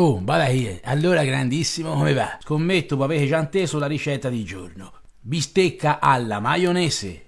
Oh, Balahir, allora grandissimo come va? Scommetto che avete già inteso la ricetta di giorno. Bistecca alla maionese.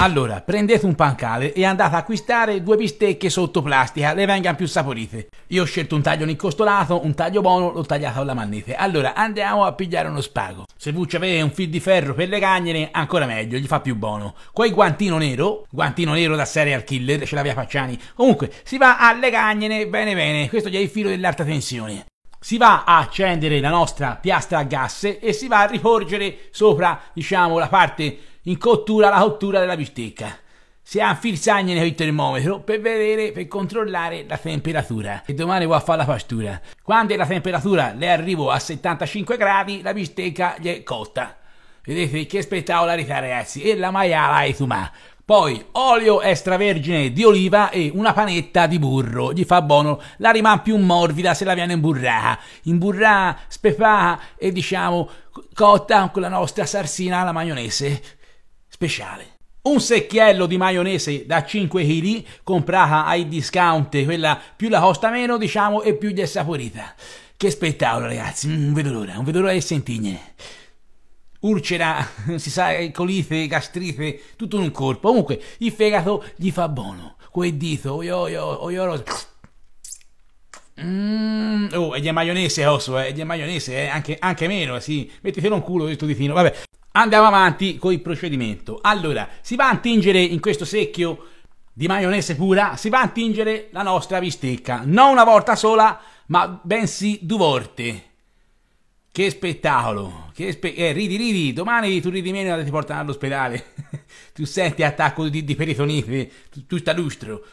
Allora, prendete un pancale e andate a acquistare due bistecche sotto plastica, le vengano più saporite. Io ho scelto un taglio incostolato, un taglio buono, l'ho tagliato alla manite. Allora, andiamo a pigliare uno spago. Se voi avete un fil di ferro per le cagnere, ancora meglio, gli fa più buono. Poi guantino nero, guantino nero da serial killer, ce l'aveva Facciani. Comunque, si va alle cagnere, bene bene, questo gli è il filo dell'alta tensione. Si va a accendere la nostra piastra a gas e si va a riporgere sopra, diciamo, la parte in cottura la cottura della bistecca. Si ha un firsagne il termometro per vedere, per controllare la temperatura. E domani va a fare la pastura. Quando la temperatura le arrivo a 75 gradi, la bistecca gli è cotta. Vedete che spettacolarità ragazzi, e la maiala è tumà. Poi olio extravergine di oliva e una panetta di burro, gli fa buono, la rimane più morbida se la viene imburrata, imburrata, spepata e diciamo cotta con la nostra sarsina alla maionese speciale. Un secchiello di maionese da 5 kg, comprata ai discount, quella più la costa meno, diciamo, e più gli è saporita. Che spettacolo, ragazzi, mm, non vedo l'ora, non vedo l'ora di sentigliene. Urcera, si sa, colite, gastrite, tutto in un corpo. Comunque, il fegato gli fa buono. Quel dito, oio, oio, oio, Mm, oh, è di maionese, osso, è eh, di maionese, eh, anche, anche meno, sì. Mettitelo un culo questo ditino, vabbè. Andiamo avanti con il procedimento. Allora, si va a tingere in questo secchio di maionese pura, si va a tingere la nostra bistecca, non una volta sola, ma bensì due volte. Che spettacolo! Che spe eh, ridi, ridi, domani tu ridi meno e ti portano all'ospedale. tu senti attacco di, di peritonite, tu, lustro.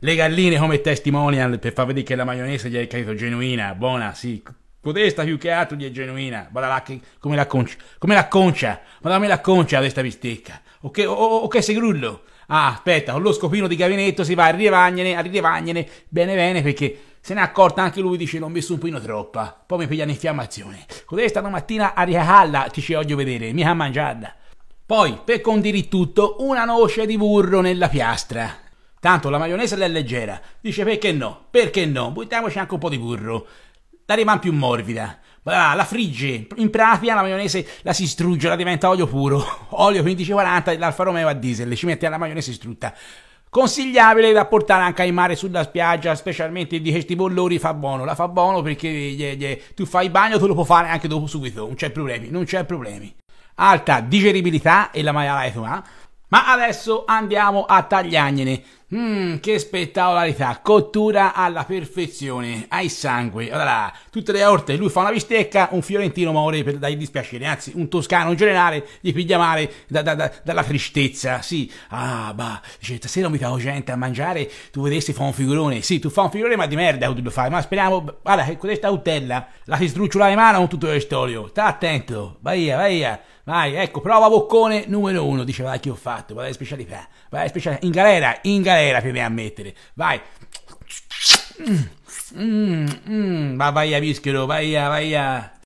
Le galline come testimonial per far vedere che la maionese gli è caduta genuina, buona, sì, Codesta più che altro gli è genuina, Guarda là che, come la concia, come la concia, madame la concia questa bistecca, ok, o, o, o che se grullo. Ah, aspetta, con lo scopino di gabinetto si va a rilevagnene, a rilevagnene, bene bene, perché se ne è accorta anche lui, dice l'ho messo un pochino troppa, poi mi piglia un'infiammazione. Codesta domattina a ricalla ti ci voglio vedere, mica mangiarla. Poi, per condire tutto, una noce di burro nella piastra. Tanto la maionese è leggera. Dice perché no? Perché no? Buttiamoci anche un po' di burro la rimane più morbida. Ah, la frigge, in pratica la maionese la si strugge, la diventa olio puro, olio 1540 l'Alfa Romeo a diesel, ci mette la maionese strutta. Consigliabile da portare anche ai mare sulla spiaggia, specialmente di questi bollori, fa buono, la fa buono perché yeah, yeah, tu fai il bagno, tu lo puoi fare anche dopo subito, non c'è problemi, non c'è problemi. Alta digeribilità e la maiala è tua, ma adesso andiamo a tagliagnene. Mmm, che spettacolarità, cottura alla perfezione, hai sangue, allora, tutte le orte, lui fa una bistecca, un fiorentino muore per dai dispiacere, anzi, un toscano in generale gli piglia male da, da, da, dalla tristezza, sì, ah, bah, dice, stasera mi cavo gente a mangiare, tu vedresti fa un figurone, sì, tu fa un figurone ma di merda tu lo fai, ma speriamo, guarda, questa utella, la si sdrucciola in mano con tutto il storio, sta attento, vai via, vai via, vai, ecco, prova boccone numero uno, diceva che ho fatto, vai specialità, vai specialità, in galera, in galera, quella era che a mettere. Vai. Mm, mm, mm. Ma vai a mischero, vai a, vai a.